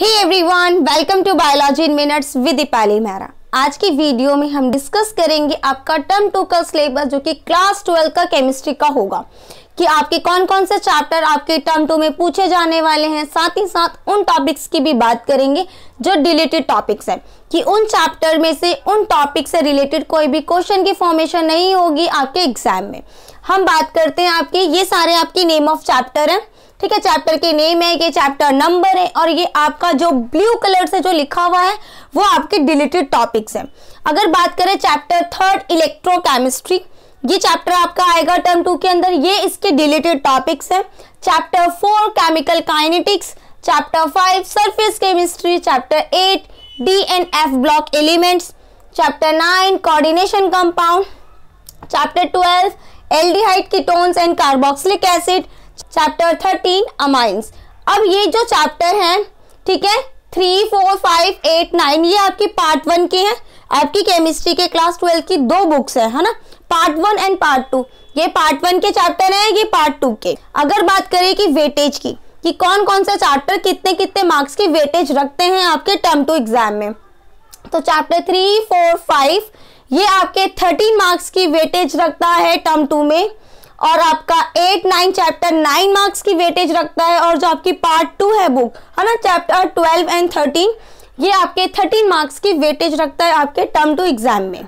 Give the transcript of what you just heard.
hey everyone welcome to biology in minutes with Deepali Mehra आज की video में हम डिस्कस करेंगे आपका टर्म टू का सिलेबस जो कि क्लास ट्वेल्व का केमिस्ट्री का होगा कि आपके कौन कौन से चैप्टर आपके टर्म टू में पूछे जाने वाले हैं साथ ही साथ उन टॉपिक्स की भी बात करेंगे जो डिलेटेड टॉपिक्स हैं कि उन चैप्टर में से उन टॉपिक से रिलेटेड कोई भी क्वेश्चन की फॉर्मेशन नहीं होगी आपके एग्जाम में हम बात करते हैं आपके ये सारे आपके नेम ऑफ चैप्टर हैं ठीक है चैप्टर के नेम है ये चैप्टर नंबर है और ये आपका जो ब्लू कलर से जो लिखा हुआ है वो आपके डिलेटेड टॉपिक्स हैं अगर बात करें चैप्टर थर्ड इलेक्ट्रोकेमिस्ट्री ये चैप्टर आपका आएगा टर्म टू के अंदर ये इसके रिलेटेड टॉपिक्स हैं chapter four chemical kinetics chapter five surface chemistry chapter eight D and F block elements chapter nine coordination compound chapter twelve aldehyde ketones and carboxylic acid chapter thirteen amines अब ये जो chapter हैं ठीक है three four five eight nine ये आपकी part one की है आपकी केमिस्ट्री के क्लास ट्वेल्व की दो बुक्स है है ना part one and part two ये पार्ट वन के चैप्टर है ये पार्ट टू के अगर बात करें कि वेटेज की कि कौन कौन सा चैप्टर कितने कितने मार्क्स की वेटेज रखते हैं आपके टर्म टू एग्जाम में तो चैप्टर थ्री फोर फाइव ये आपके थर्टीन मार्क्स की वेटेज रखता है टर्म टू में और आपका eight nine chapter nine marks की वेटेज रखता है और जो आपकी पार्ट टू है बुक है ना चैप्टर ट्वेल्व एंड थर्टीन ये आपके थर्टीन मार्क्स की वेटेज रखता है आपके टर्म टू एग्जाम में